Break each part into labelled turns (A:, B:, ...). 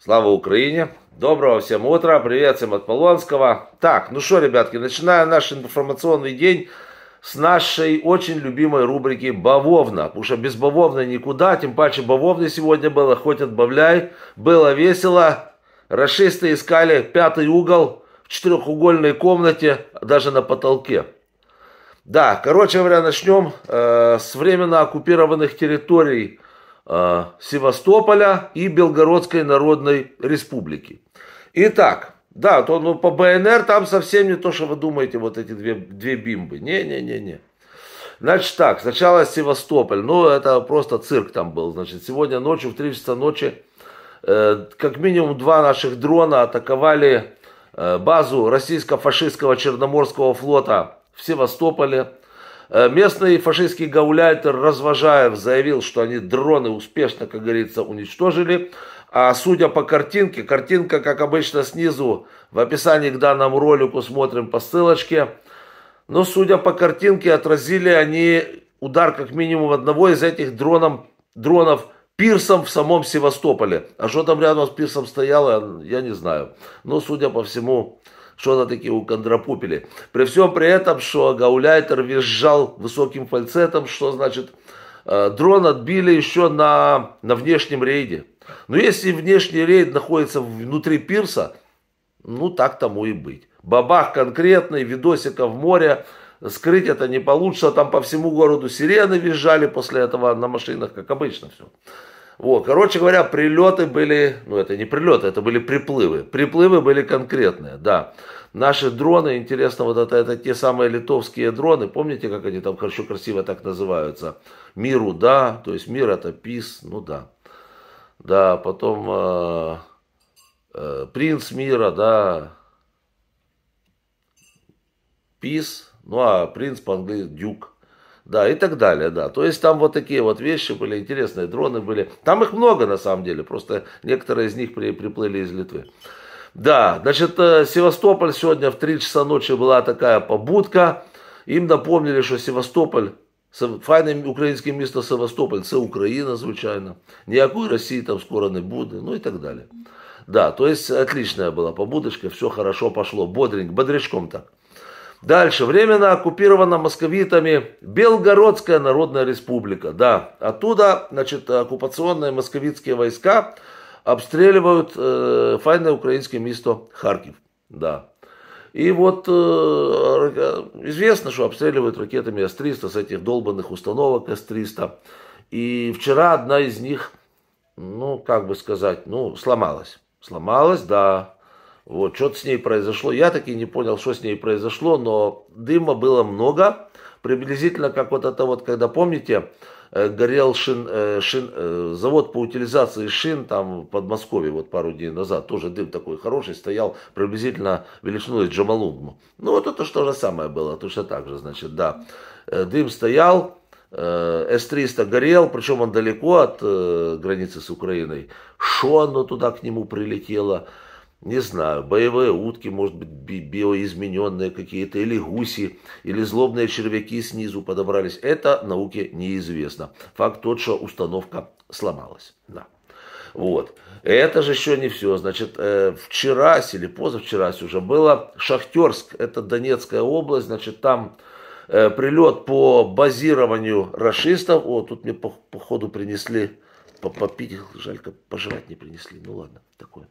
A: Слава Украине! Доброго всем утра, привет всем от Полонского. Так, ну что, ребятки, начинаем наш информационный день с нашей очень любимой рубрики «Бавовна». Потому что без Бавовны никуда, тем паче Бавовны сегодня было, хоть отбавляй. Было весело. Расисты искали пятый угол в четырехугольной комнате, даже на потолке. Да, короче говоря, начнем э, с временно оккупированных территорий – Э, Севастополя и Белгородской Народной Республики. Итак, да, то, ну, по БНР там совсем не то, что вы думаете, вот эти две, две бимбы. Не-не-не-не. Значит так, сначала Севастополь. Ну, это просто цирк там был. Значит, сегодня ночью в 3 часа ночи э, как минимум два наших дрона атаковали э, базу российско-фашистского Черноморского флота в Севастополе. Э, местный фашистский гауляйтер Развожаев заявил, что они дроны успешно, как говорится, уничтожили. А судя по картинке, картинка, как обычно, снизу в описании к данному ролику смотрим по ссылочке. Но судя по картинке, отразили они удар как минимум одного из этих дроном, дронов пирсом в самом Севастополе. А что там рядом с пирсом стояло, я не знаю. Но судя по всему, что она таки у кондрапупили. При всем при этом, что Гауляйтер визжал высоким фальцетом, что значит э, дрон отбили еще на, на внешнем рейде. Но если внешний рейд находится внутри пирса, ну так тому и быть. Бабах конкретный, видосика в море, скрыть это не получится. Там по всему городу сирены визжали после этого на машинах, как обычно все. Вот, короче говоря, прилеты были, ну это не прилеты, это были приплывы. Приплывы были конкретные, да. Наши дроны, интересно, вот это, это те самые литовские дроны, помните, как они там хорошо красиво так называются? Миру, да, то есть мир это пис, ну да. Да, потом э, э, принц мира, да, пис, ну а принц по-английски дюк да, и так далее, да. То есть там вот такие вот вещи были, интересные дроны были. Там их много на самом деле, просто некоторые из них при, приплыли из Литвы. Да, значит, э, Севастополь сегодня в 3 часа ночи была такая побудка. Им напомнили, что Севастополь, файне українське місто Севастополь це Украина, звучайно. Никакой России там скоро не будет. ну и так далее. Да, то есть отличная была побудочка, все хорошо пошло, бодренько, бодрячком так. Дальше. Временно оккупирована московитами Белгородская Народная Республика. Да, оттуда, значит, оккупационные московитские войска обстреливают э, файное украинское место Харьков. Да. И вот э, известно, что обстреливают ракетами С-300 с этих долбанных установок С-300. И вчера одна из них, ну, как бы сказать, ну, сломалась. Сломалась, да, вот, что-то с ней произошло. Я таки не понял, что с ней произошло, но дыма было много. Приблизительно как вот это вот, когда, помните, э, горел шин, э, шин, э, завод по утилизации шин там в Подмосковье вот пару дней назад, тоже дым такой хороший, стоял приблизительно величиной Джамалунгму. Ну вот это что же самое было, точно так же, значит, да. Дым стоял, с-300 горел, причем он далеко от границы с Украиной. Что оно туда к нему прилетело? не знаю, боевые утки, может быть, биоизмененные какие-то, или гуси, или злобные червяки снизу подобрались. Это науке неизвестно. Факт тот, что установка сломалась. Да. Вот. Это же еще не все. Значит, э, вчера или позавчера уже было Шахтерск, это Донецкая область, значит, там э, прилет по базированию расистов. О, тут мне по, по ходу принесли попить, жалько, пожрать не принесли. Ну ладно, такое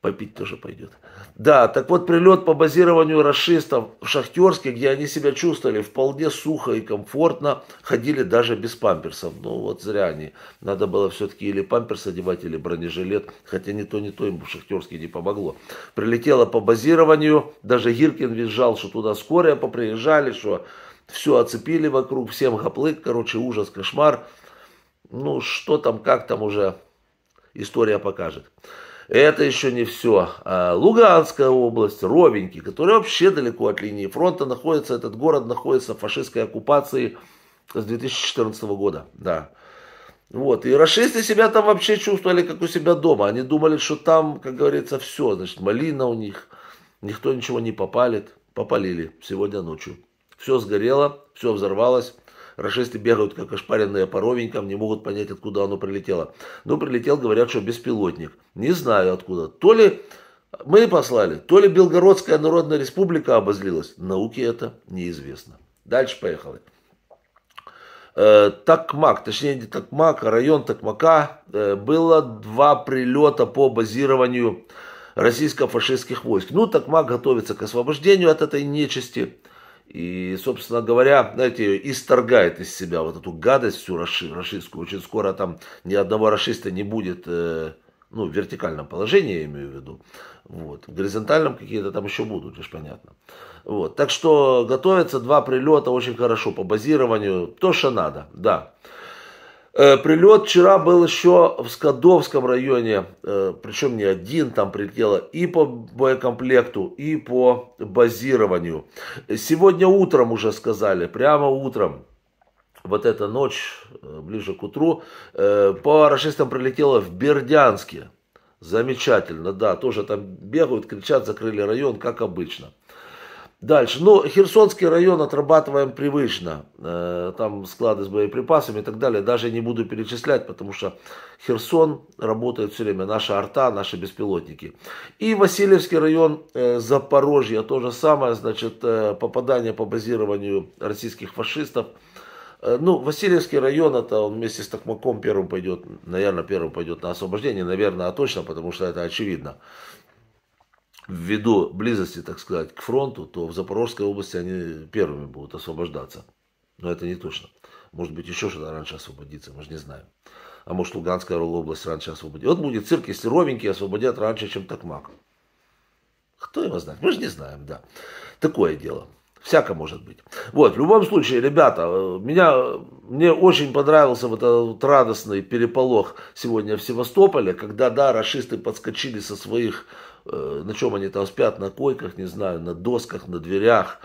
A: попить тоже пойдет. Да, так вот прилет по базированию расшистов в Шахтерске, где они себя чувствовали вполне сухо и комфортно, ходили даже без памперсов. Ну вот зря они. Надо было все-таки или памперс одевать, или бронежилет, хотя ни то, ни то им в Шахтерске не помогло. Прилетело по базированию, даже Гиркин визжал, что туда скорая поприезжали, что все оцепили вокруг, всем хаплык, короче, ужас, кошмар. Ну, что там, как там уже история покажет. Это еще не все. А, Луганская область, Ровенький, который вообще далеко от линии фронта находится, этот город находится в фашистской оккупации с 2014 года, да. Вот, и расисты себя там вообще чувствовали, как у себя дома. Они думали, что там, как говорится, все, значит, малина у них, никто ничего не попалит. Попалили сегодня ночью. Все сгорело, все взорвалось. Рашисты бегают, как ошпаренные по ровенькам, не могут понять, откуда оно прилетело. Но ну, прилетел, говорят, что беспилотник. Не знаю откуда. То ли мы послали, то ли Белгородская Народная Республика обозлилась. Науке это неизвестно. Дальше поехали. Э, Такмак, точнее не Такмак, а район Такмака, э, было два прилета по базированию российско-фашистских войск. Ну, Такмак готовится к освобождению от этой нечисти. И, собственно говоря, знаете, исторгает из себя вот эту гадость всю раши, рашистскую. Очень скоро там ни одного расиста не будет, э, ну, в вертикальном положении, я имею в виду. Вот. В горизонтальном какие-то там еще будут, лишь понятно. Вот. Так что готовятся два прилета очень хорошо по базированию. То, что надо, да. Э, прилет вчера был еще в Скадовском районе, э, причем не один, там прилетело и по боекомплекту, и по базированию. Сегодня утром уже сказали, прямо утром, вот эта ночь, э, ближе к утру, по расистам прилетело в Бердянске. Замечательно, да, тоже там бегают, кричат, закрыли район, как обычно. Дальше. Ну, Херсонский район отрабатываем привычно. Э, там склады с боеприпасами и так далее. Даже не буду перечислять, потому что Херсон работает все время. Наша арта, наши беспилотники. И Васильевский район э, Запорожья. То же самое, значит, э, попадание по базированию российских фашистов. Ну, Васильевский район, это он вместе с Токмаком первым пойдет, наверное, первым пойдет на освобождение, наверное, а точно, потому что это очевидно ввиду близости, так сказать, к фронту, то в Запорожской области они первыми будут освобождаться. Но это не точно. Может быть, еще что-то раньше освободится, мы же не знаем. А может, Луганская область раньше освободится. Вот будет цирк, если ровенькие освободят раньше, чем Токмак. Кто его знает? Мы же не знаем, да. Такое дело. Всяко может быть. Вот, в любом случае, ребята, э, меня, мне очень понравился вот этот радостный переполох сегодня в Севастополе, когда, да, расисты подскочили со своих Э, на чем они там спят, на койках, не знаю, на досках, на дверях,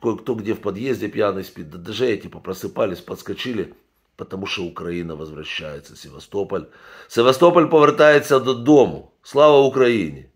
A: кое-кто где в подъезде пьяный спит, да даже эти типа, просыпались, подскочили, потому что Украина возвращается, Севастополь. Севастополь повертається дому, Слава Украине.